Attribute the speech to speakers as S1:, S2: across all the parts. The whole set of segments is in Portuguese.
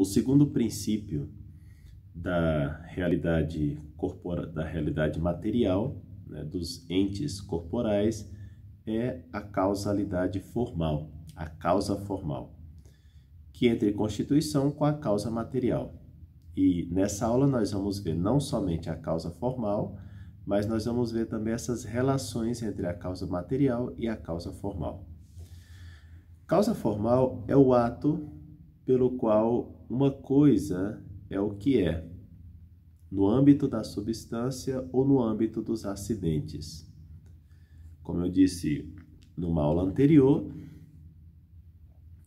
S1: O segundo princípio da realidade corpora, da realidade material, né, dos entes corporais, é a causalidade formal, a causa formal, que entra em constituição com a causa material. E nessa aula nós vamos ver não somente a causa formal, mas nós vamos ver também essas relações entre a causa material e a causa formal. Causa formal é o ato pelo qual uma coisa é o que é, no âmbito da substância ou no âmbito dos acidentes. Como eu disse numa aula anterior,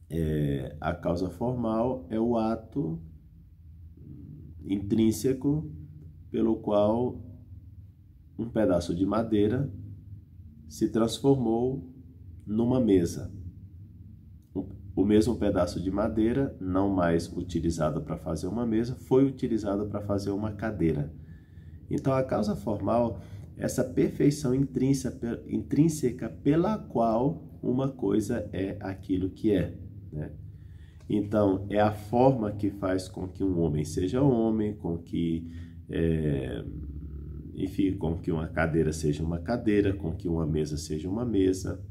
S1: é, a causa formal é o ato intrínseco pelo qual um pedaço de madeira se transformou numa mesa. O mesmo pedaço de madeira, não mais utilizado para fazer uma mesa, foi utilizado para fazer uma cadeira. Então, a causa formal, essa perfeição intrínseca pela qual uma coisa é aquilo que é. Né? Então, é a forma que faz com que um homem seja homem, com que. É, enfim, com que uma cadeira seja uma cadeira, com que uma mesa seja uma mesa.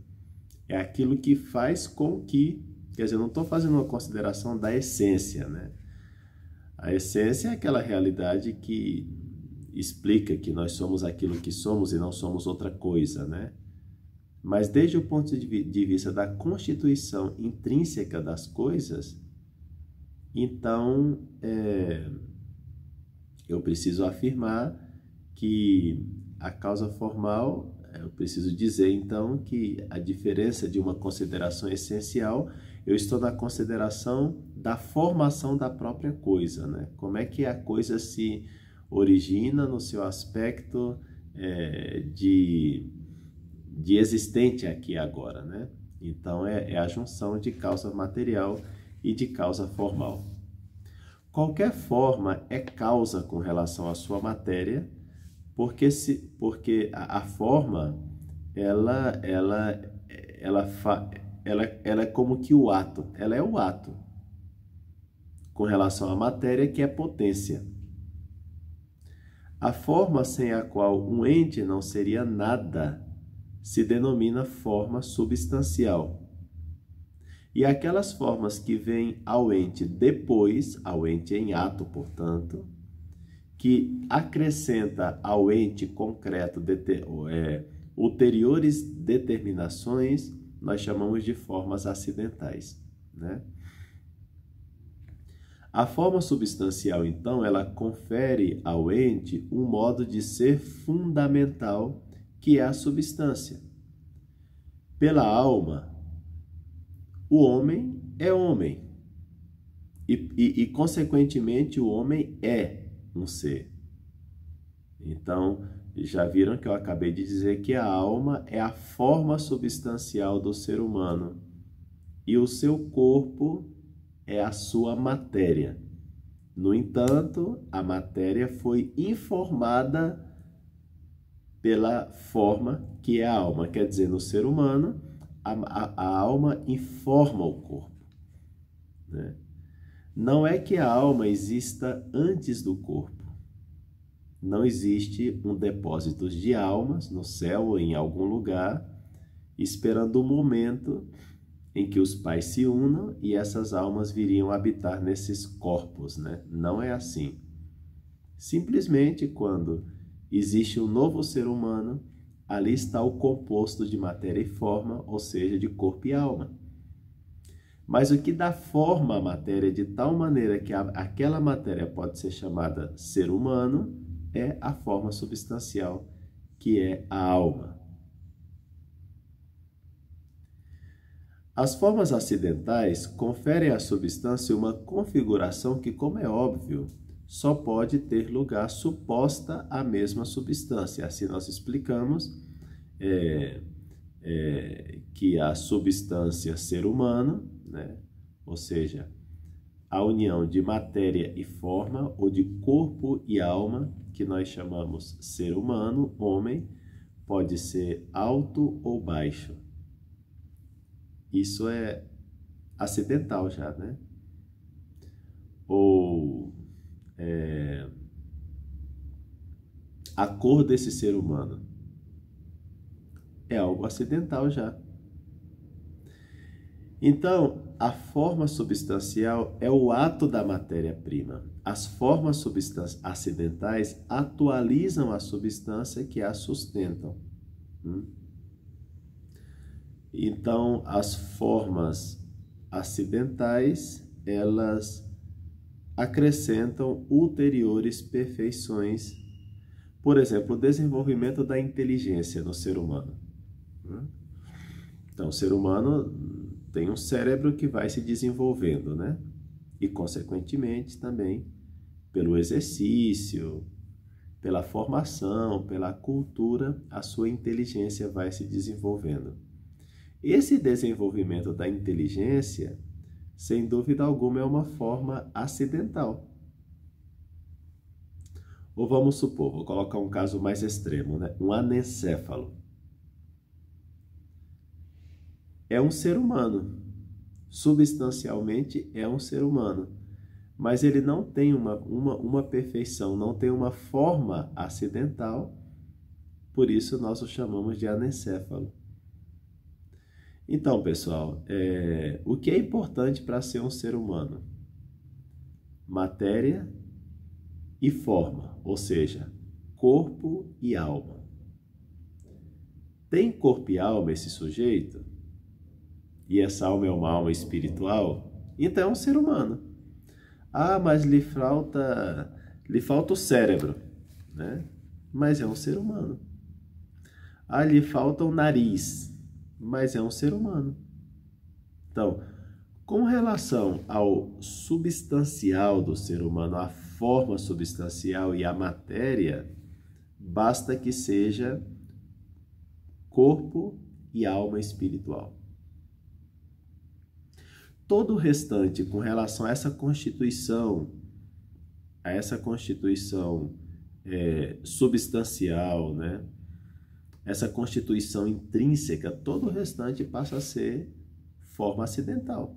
S1: É aquilo que faz com que Quer dizer, eu não estou fazendo uma consideração da essência, né? A essência é aquela realidade que explica que nós somos aquilo que somos e não somos outra coisa, né? Mas desde o ponto de vista da constituição intrínseca das coisas, então é, eu preciso afirmar que a causa formal, eu preciso dizer então que a diferença de uma consideração essencial eu estou na consideração da formação da própria coisa, né? Como é que a coisa se origina no seu aspecto é, de, de existente aqui agora, né? Então é, é a junção de causa material e de causa formal. Qualquer forma é causa com relação à sua matéria, porque se porque a, a forma ela ela ela fa, ela, ela é como que o ato, ela é o ato com relação à matéria que é potência. A forma sem a qual um ente não seria nada se denomina forma substancial. E aquelas formas que vêm ao ente depois, ao ente em ato, portanto, que acrescenta ao ente concreto é, ulteriores determinações nós chamamos de formas acidentais. Né? A forma substancial, então, ela confere ao ente um modo de ser fundamental que é a substância. Pela alma, o homem é homem e, e, e consequentemente, o homem é um ser. Então, já viram que eu acabei de dizer que a alma é a forma substancial do ser humano e o seu corpo é a sua matéria. No entanto, a matéria foi informada pela forma que é a alma. Quer dizer, no ser humano, a, a, a alma informa o corpo. Né? Não é que a alma exista antes do corpo não existe um depósito de almas no céu ou em algum lugar, esperando o momento em que os pais se unam e essas almas viriam habitar nesses corpos, né? Não é assim. Simplesmente quando existe um novo ser humano, ali está o composto de matéria e forma, ou seja, de corpo e alma. Mas o que dá forma à matéria de tal maneira que aquela matéria pode ser chamada ser humano, é a forma substancial que é a alma. As formas acidentais conferem à substância uma configuração que, como é óbvio, só pode ter lugar suposta à mesma substância. Assim, nós explicamos é, é, que a substância ser humano, né? ou seja, a união de matéria e forma, ou de corpo e alma, que nós chamamos ser humano, homem, pode ser alto ou baixo. Isso é acidental já, né? Ou é, a cor desse ser humano é algo acidental já. Então, a forma substancial é o ato da matéria-prima. As formas acidentais atualizam a substância que a sustentam. Hum? Então, as formas acidentais, elas acrescentam ulteriores perfeições. Por exemplo, o desenvolvimento da inteligência no ser humano. Hum? Então, o ser humano tem um cérebro que vai se desenvolvendo, né? E, consequentemente, também pelo exercício, pela formação, pela cultura, a sua inteligência vai se desenvolvendo. Esse desenvolvimento da inteligência, sem dúvida alguma, é uma forma acidental. Ou vamos supor, vou colocar um caso mais extremo, né? Um anencéfalo. é um ser humano. Substancialmente é um ser humano. Mas ele não tem uma, uma, uma perfeição, não tem uma forma acidental, por isso nós o chamamos de anencéfalo. Então, pessoal, é, o que é importante para ser um ser humano? Matéria e forma, ou seja, corpo e alma. Tem corpo e alma esse sujeito? e essa alma é uma alma espiritual, então é um ser humano. Ah, mas lhe falta, lhe falta o cérebro, né? Mas é um ser humano. Ah, lhe falta o nariz, mas é um ser humano. Então, com relação ao substancial do ser humano, à forma substancial e à matéria, basta que seja corpo e alma espiritual todo o restante com relação a essa constituição, a essa constituição é, substancial, né? essa constituição intrínseca, todo o restante passa a ser forma acidental,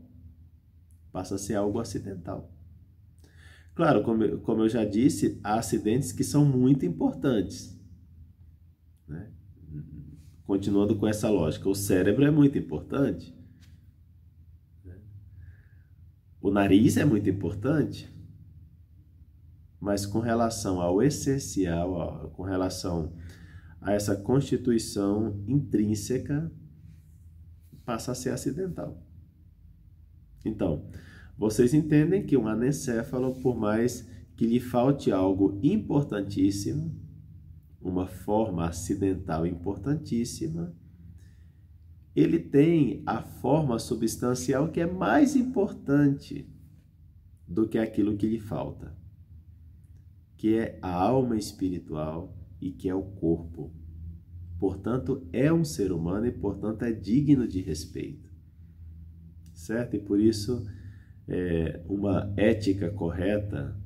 S1: passa a ser algo acidental. Claro, como, como eu já disse, há acidentes que são muito importantes. Né? Continuando com essa lógica, o cérebro é muito importante o nariz é muito importante, mas com relação ao essencial, ó, com relação a essa constituição intrínseca, passa a ser acidental. Então, vocês entendem que um anencéfalo, por mais que lhe falte algo importantíssimo, uma forma acidental importantíssima, ele tem a forma substancial que é mais importante do que aquilo que lhe falta, que é a alma espiritual e que é o corpo. Portanto, é um ser humano e, portanto, é digno de respeito. Certo? E por isso, é, uma ética correta,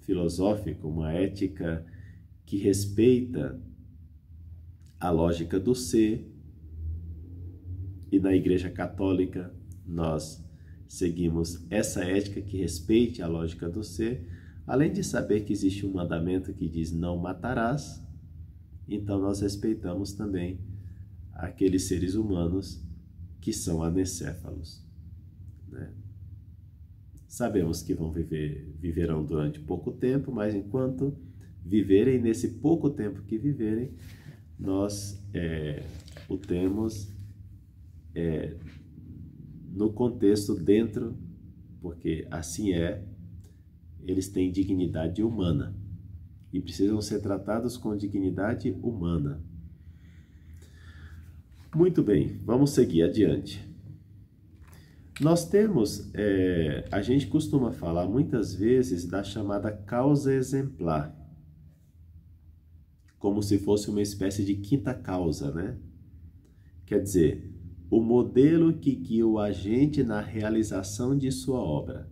S1: filosófica, uma ética que respeita a lógica do ser, e na Igreja Católica nós seguimos essa ética que respeite a lógica do ser, além de saber que existe um mandamento que diz não matarás, então nós respeitamos também aqueles seres humanos que são anencéfalos. Né? Sabemos que vão viver, viverão durante pouco tempo, mas enquanto viverem, nesse pouco tempo que viverem, nós é, o temos é, no contexto dentro, porque assim é, eles têm dignidade humana e precisam ser tratados com dignidade humana. Muito bem, vamos seguir adiante. Nós temos, é, a gente costuma falar muitas vezes da chamada causa exemplar, como se fosse uma espécie de quinta causa, né? Quer dizer, o modelo que guia o agente na realização de sua obra.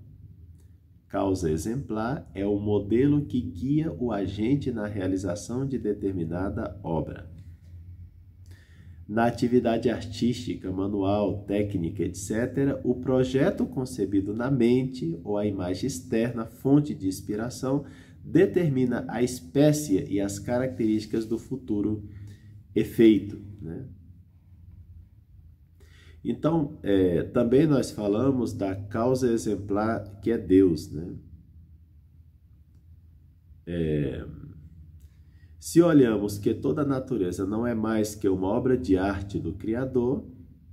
S1: Causa exemplar é o modelo que guia o agente na realização de determinada obra. Na atividade artística, manual, técnica, etc., o projeto concebido na mente ou a imagem externa, fonte de inspiração, determina a espécie e as características do futuro efeito. Né? Então, é, também nós falamos da causa exemplar que é Deus, né? É, se olhamos que toda a natureza não é mais que uma obra de arte do Criador,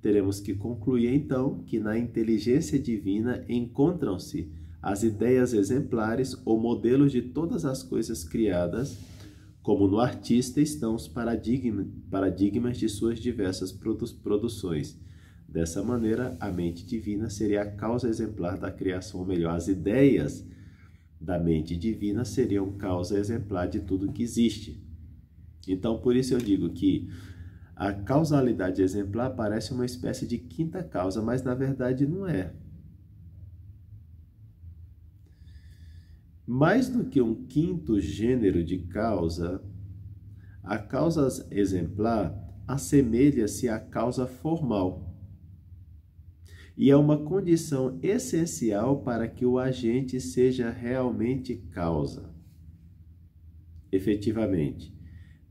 S1: teremos que concluir então que na inteligência divina encontram-se as ideias exemplares ou modelos de todas as coisas criadas, como no artista estão os paradigmas de suas diversas produ produções Dessa maneira, a mente divina seria a causa exemplar da criação, ou melhor, as ideias da mente divina seriam causa exemplar de tudo que existe. Então, por isso eu digo que a causalidade exemplar parece uma espécie de quinta causa, mas na verdade não é. Mais do que um quinto gênero de causa, a causa exemplar assemelha-se à causa formal e é uma condição essencial para que o agente seja realmente causa. Efetivamente,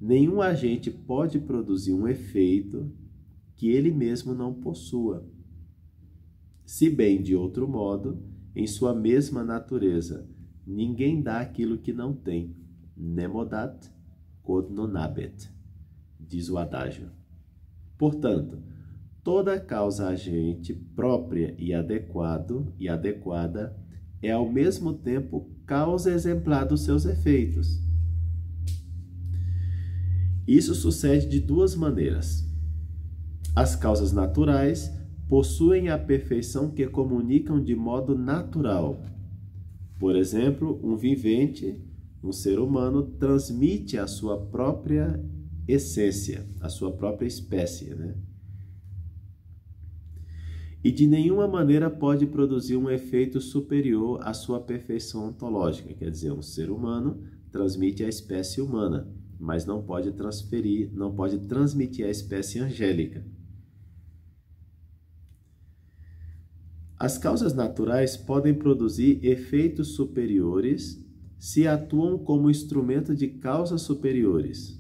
S1: nenhum agente pode produzir um efeito que ele mesmo não possua. Se bem de outro modo, em sua mesma natureza, ninguém dá aquilo que não tem. Nemodat quod non habet, diz o adágio. Portanto, Toda causa agente própria e adequado e adequada é ao mesmo tempo causa exemplar dos seus efeitos. Isso sucede de duas maneiras. As causas naturais possuem a perfeição que comunicam de modo natural. Por exemplo, um vivente, um ser humano, transmite a sua própria essência, a sua própria espécie, né? e de nenhuma maneira pode produzir um efeito superior à sua perfeição ontológica, quer dizer, um ser humano transmite a espécie humana, mas não pode transferir, não pode transmitir a espécie angélica. As causas naturais podem produzir efeitos superiores se atuam como instrumento de causas superiores.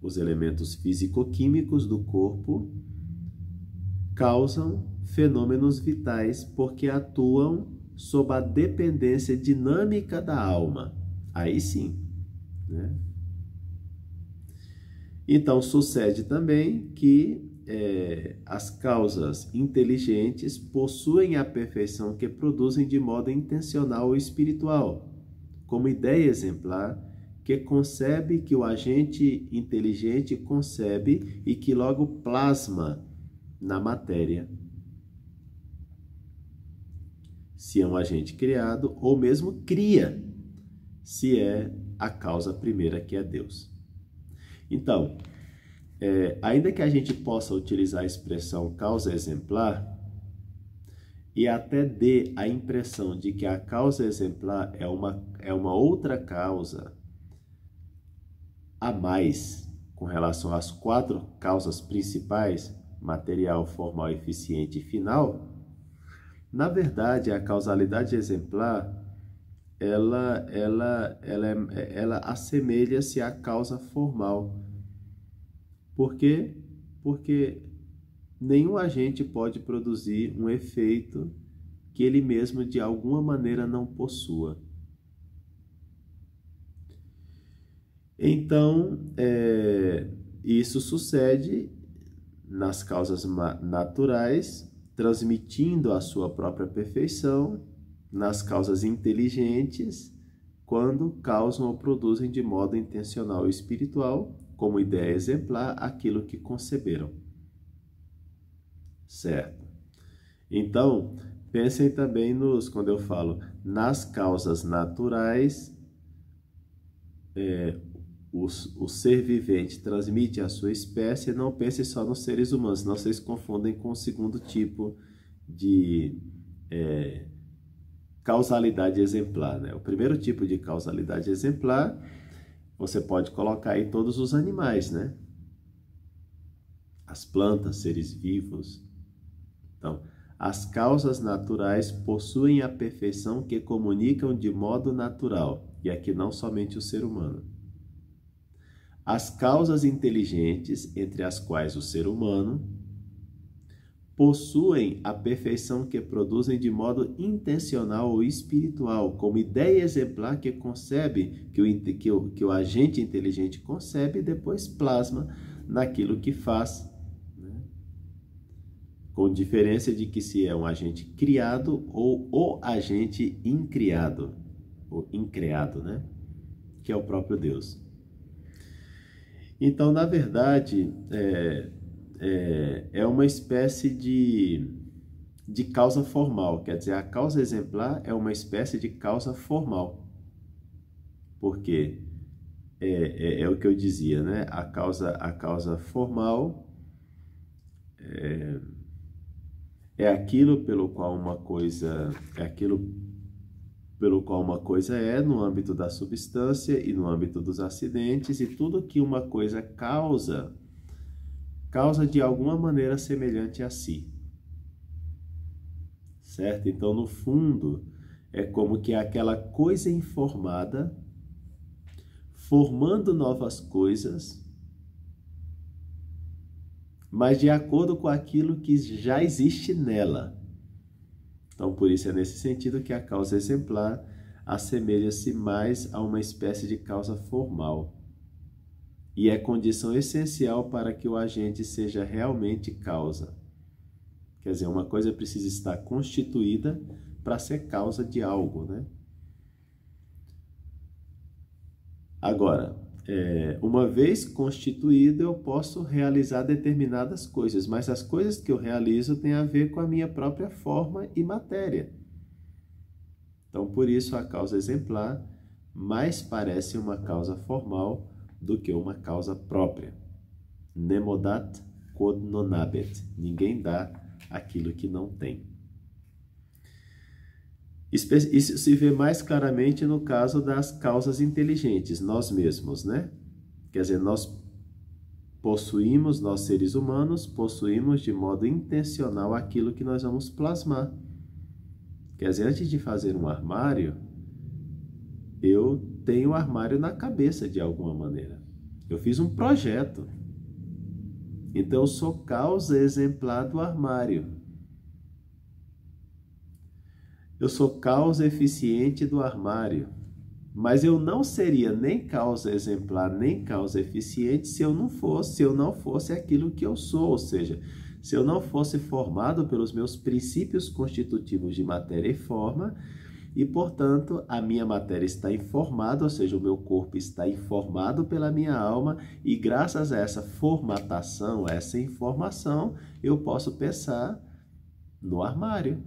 S1: Os elementos físico-químicos do corpo causam fenômenos vitais porque atuam sob a dependência dinâmica da alma. Aí sim. Né? Então, sucede também que é, as causas inteligentes possuem a perfeição que produzem de modo intencional ou espiritual, como ideia exemplar que concebe que o agente inteligente concebe e que logo plasma na matéria se é um agente criado ou mesmo cria, se é a causa primeira que é Deus. Então, é, ainda que a gente possa utilizar a expressão causa exemplar e até dê a impressão de que a causa exemplar é uma, é uma outra causa a mais com relação às quatro causas principais material, formal, eficiente e final na verdade, a causalidade exemplar ela, ela, ela, é, ela assemelha-se à causa formal. Por quê? Porque nenhum agente pode produzir um efeito que ele mesmo de alguma maneira não possua. Então, é, isso sucede nas causas naturais transmitindo a sua própria perfeição nas causas inteligentes quando causam ou produzem de modo intencional e espiritual, como ideia exemplar, aquilo que conceberam. Certo. Então, pensem também nos, quando eu falo nas causas naturais, é, o, o ser vivente transmite à sua espécie, não pense só nos seres humanos, senão vocês confundem com o segundo tipo de é, causalidade exemplar. Né? O primeiro tipo de causalidade exemplar você pode colocar em todos os animais, né? As plantas, seres vivos. Então, as causas naturais possuem a perfeição que comunicam de modo natural, e aqui não somente o ser humano as causas inteligentes, entre as quais o ser humano, possuem a perfeição que produzem de modo intencional ou espiritual, como ideia exemplar que concebe, que o, que o, que o agente inteligente concebe e depois plasma naquilo que faz. Né? Com diferença de que se é um agente criado ou o agente incriado, ou incriado, né? que é o próprio Deus. Então, na verdade, é, é, é uma espécie de, de causa formal, quer dizer, a causa exemplar é uma espécie de causa formal, porque é, é, é o que eu dizia, né? A causa, a causa formal é, é aquilo pelo qual uma coisa, é aquilo pelo qual uma coisa é no âmbito da substância e no âmbito dos acidentes, e tudo que uma coisa causa, causa de alguma maneira semelhante a si. Certo? Então, no fundo, é como que aquela coisa informada, formando novas coisas, mas de acordo com aquilo que já existe nela. Então, por isso é nesse sentido que a causa exemplar assemelha-se mais a uma espécie de causa formal e é condição essencial para que o agente seja realmente causa. Quer dizer, uma coisa precisa estar constituída para ser causa de algo, né? Agora, é, uma vez constituído, eu posso realizar determinadas coisas, mas as coisas que eu realizo têm a ver com a minha própria forma e matéria. Então, por isso, a causa exemplar mais parece uma causa formal do que uma causa própria. Nemodat quod non habet. Ninguém dá aquilo que não tem. Isso se vê mais claramente no caso das causas inteligentes, nós mesmos, né? Quer dizer, nós possuímos, nós seres humanos, possuímos de modo intencional aquilo que nós vamos plasmar. Quer dizer, antes de fazer um armário, eu tenho o um armário na cabeça de alguma maneira. Eu fiz um projeto. Então, eu sou causa exemplar do armário. Eu sou causa eficiente do armário. Mas eu não seria nem causa exemplar, nem causa eficiente se eu não fosse, se eu não fosse aquilo que eu sou, ou seja, se eu não fosse formado pelos meus princípios constitutivos de matéria e forma, e portanto a minha matéria está informada, ou seja, o meu corpo está informado pela minha alma, e graças a essa formatação, a essa informação, eu posso pensar no armário,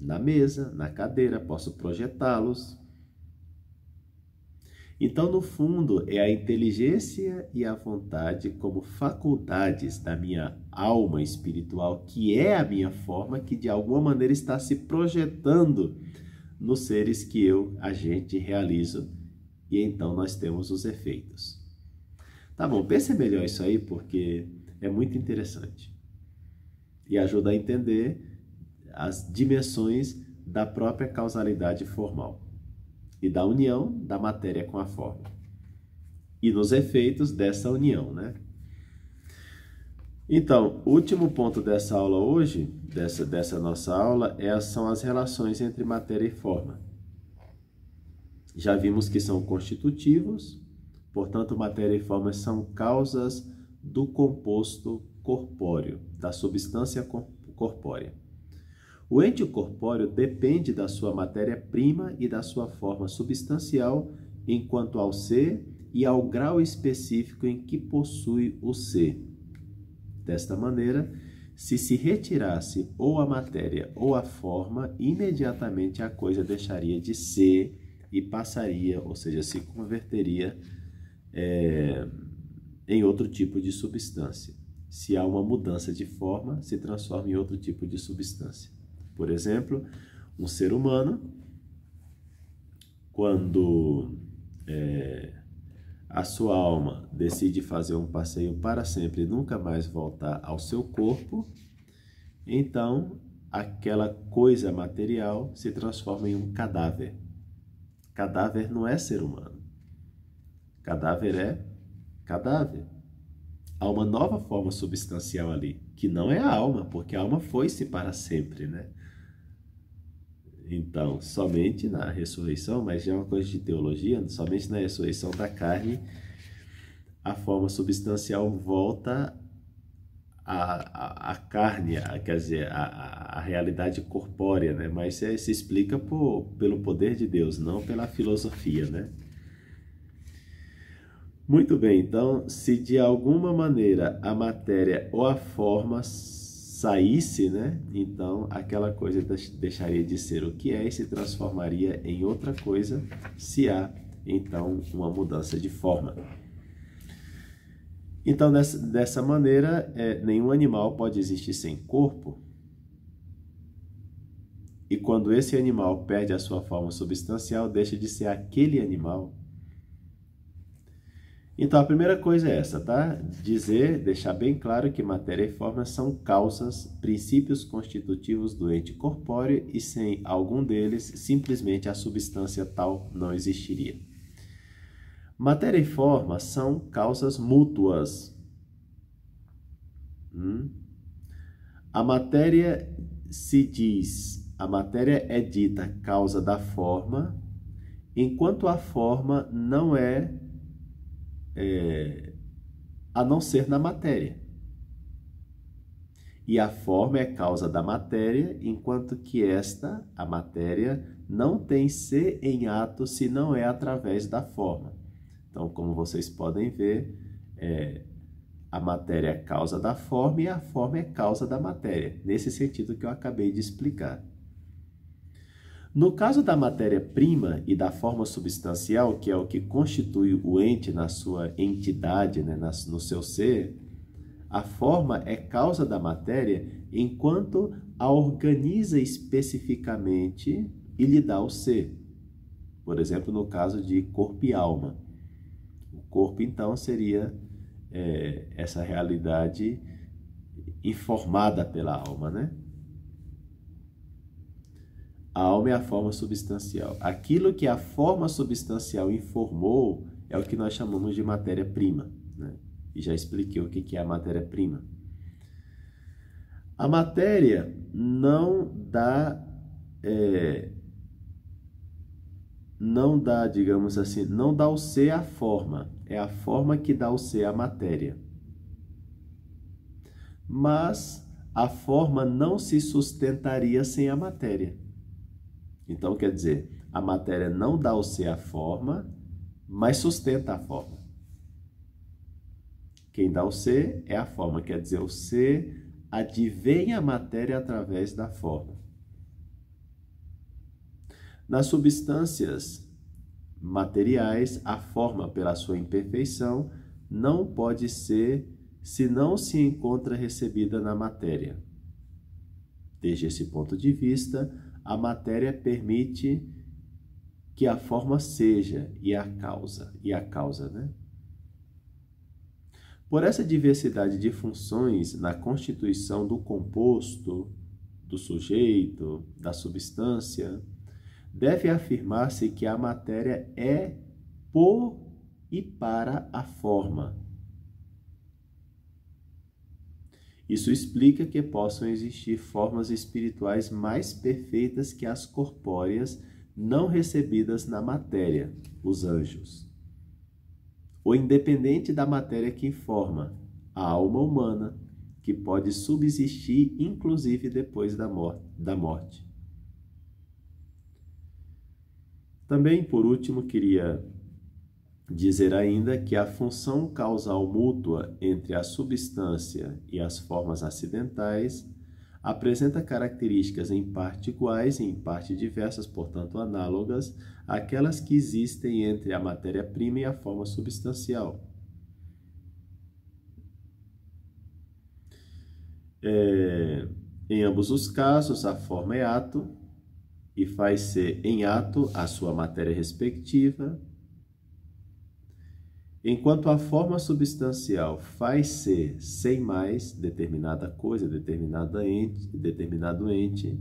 S1: na mesa, na cadeira, posso projetá-los. Então, no fundo, é a inteligência e a vontade como faculdades da minha alma espiritual, que é a minha forma, que de alguma maneira está se projetando nos seres que eu, a gente, realizo. E então nós temos os efeitos. Tá bom, pense melhor isso aí, porque é muito interessante. E ajuda a entender as dimensões da própria causalidade formal e da união da matéria com a forma e nos efeitos dessa união, né? Então, último ponto dessa aula hoje, dessa, dessa nossa aula, é, são as relações entre matéria e forma. Já vimos que são constitutivos, portanto, matéria e forma são causas do composto corpóreo, da substância corpórea. O ente corpóreo depende da sua matéria-prima e da sua forma substancial enquanto ao ser e ao grau específico em que possui o ser. Desta maneira, se se retirasse ou a matéria ou a forma, imediatamente a coisa deixaria de ser e passaria, ou seja, se converteria é, em outro tipo de substância. Se há uma mudança de forma, se transforma em outro tipo de substância. Por exemplo, um ser humano, quando é, a sua alma decide fazer um passeio para sempre e nunca mais voltar ao seu corpo, então aquela coisa material se transforma em um cadáver. Cadáver não é ser humano. Cadáver é cadáver. Há uma nova forma substancial ali, que não é a alma, porque a alma foi-se para sempre, né? Então, somente na ressurreição, mas já é uma coisa de teologia, somente na ressurreição da carne, a forma substancial volta à, à, à carne, à, quer dizer, à, à realidade corpórea, né? Mas se, é, se explica por, pelo poder de Deus, não pela filosofia, né? Muito bem, então, se de alguma maneira a matéria ou a forma saísse, né? Então aquela coisa deixaria de ser o que é e se transformaria em outra coisa, se há então uma mudança de forma. Então, dessa, dessa maneira, é, nenhum animal pode existir sem corpo. E quando esse animal perde a sua forma substancial, deixa de ser aquele animal então, a primeira coisa é essa, tá? Dizer, deixar bem claro que matéria e forma são causas, princípios constitutivos do ente corpóreo e sem algum deles, simplesmente a substância tal não existiria. Matéria e forma são causas mútuas. Hum? A matéria se diz, a matéria é dita causa da forma, enquanto a forma não é é, a não ser na matéria. E a forma é causa da matéria, enquanto que esta, a matéria, não tem ser em ato se não é através da forma. Então, como vocês podem ver, é, a matéria é causa da forma e a forma é causa da matéria, nesse sentido que eu acabei de explicar. No caso da matéria-prima e da forma substancial, que é o que constitui o ente na sua entidade, né, no seu ser, a forma é causa da matéria enquanto a organiza especificamente e lhe dá o ser. Por exemplo, no caso de corpo e alma. O corpo, então, seria é, essa realidade informada pela alma, né? A alma é a forma substancial. Aquilo que a forma substancial informou é o que nós chamamos de matéria-prima. Né? E já expliquei o que é a matéria-prima. A matéria não dá. É, não dá, digamos assim, não dá o ser à forma. É a forma que dá o ser à matéria. Mas a forma não se sustentaria sem a matéria. Então, quer dizer, a matéria não dá ao ser a forma, mas sustenta a forma. Quem dá o ser é a forma, quer dizer, o ser advém a matéria através da forma. Nas substâncias materiais, a forma, pela sua imperfeição, não pode ser se não se encontra recebida na matéria. Desde esse ponto de vista, a matéria permite que a forma seja e a causa, e a causa, né? Por essa diversidade de funções na constituição do composto, do sujeito, da substância, deve afirmar-se que a matéria é por e para a forma Isso explica que possam existir formas espirituais mais perfeitas que as corpóreas não recebidas na matéria, os anjos. Ou independente da matéria que forma, a alma humana, que pode subsistir inclusive depois da morte. Também, por último, queria Dizer ainda que a função causal mútua entre a substância e as formas acidentais apresenta características em parte iguais e em parte diversas, portanto análogas, àquelas que existem entre a matéria-prima e a forma substancial. É, em ambos os casos, a forma é ato e faz ser em ato a sua matéria respectiva, Enquanto a forma substancial faz ser sem mais determinada coisa, determinada ente, determinado ente,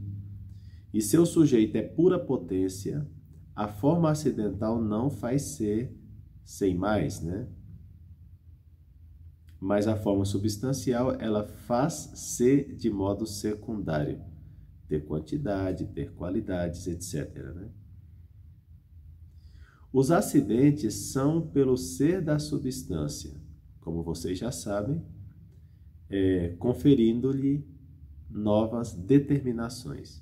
S1: e seu sujeito é pura potência, a forma acidental não faz ser sem mais, né? Mas a forma substancial, ela faz ser de modo secundário, ter quantidade, ter qualidades, etc, né? Os acidentes são pelo ser da substância, como vocês já sabem, é, conferindo-lhe novas determinações.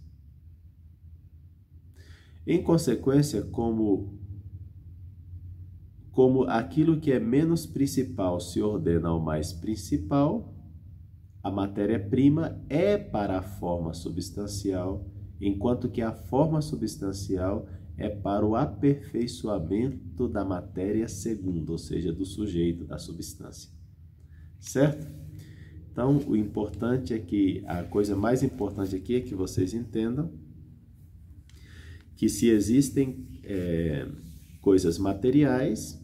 S1: Em consequência, como, como aquilo que é menos principal se ordena ao mais principal, a matéria-prima é para a forma substancial, enquanto que a forma substancial é para o aperfeiçoamento da matéria segunda, ou seja, do sujeito, da substância. Certo? Então, o importante é que a coisa mais importante aqui é que vocês entendam que se existem é, coisas materiais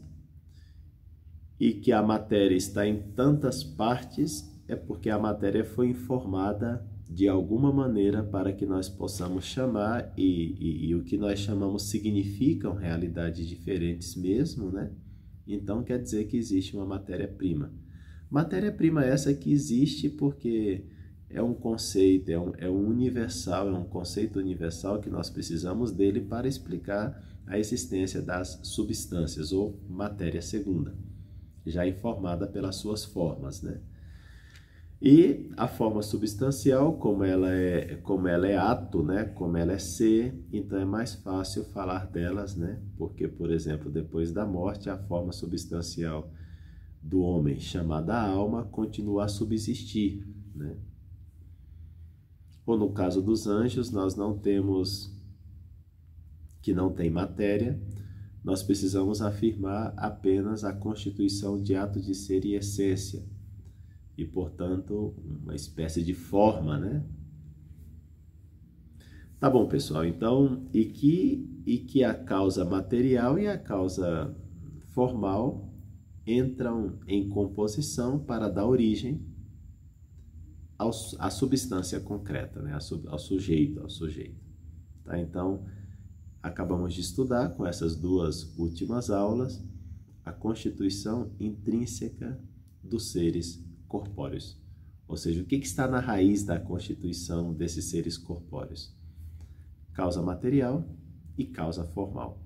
S1: e que a matéria está em tantas partes, é porque a matéria foi informada de alguma maneira para que nós possamos chamar, e, e, e o que nós chamamos significam realidades diferentes mesmo, né? Então quer dizer que existe uma matéria-prima. Matéria-prima essa que existe porque é um conceito, é um, é um universal, é um conceito universal que nós precisamos dele para explicar a existência das substâncias ou matéria segunda, já informada pelas suas formas, né? E a forma substancial, como ela é, como ela é ato, né? Como ela é ser, então é mais fácil falar delas, né? Porque, por exemplo, depois da morte, a forma substancial do homem chamada alma continua a subsistir, né? Ou no caso dos anjos, nós não temos que não tem matéria, nós precisamos afirmar apenas a constituição de ato de ser e essência e, portanto, uma espécie de forma, né? Tá bom, pessoal. Então, e que e que a causa material e a causa formal entram em composição para dar origem ao, à substância concreta, né? ao, sujeito, ao sujeito. Tá? Então, acabamos de estudar com essas duas últimas aulas a constituição intrínseca dos seres corpóreos. Ou seja, o que, que está na raiz da constituição desses seres corpóreos? Causa material e causa formal.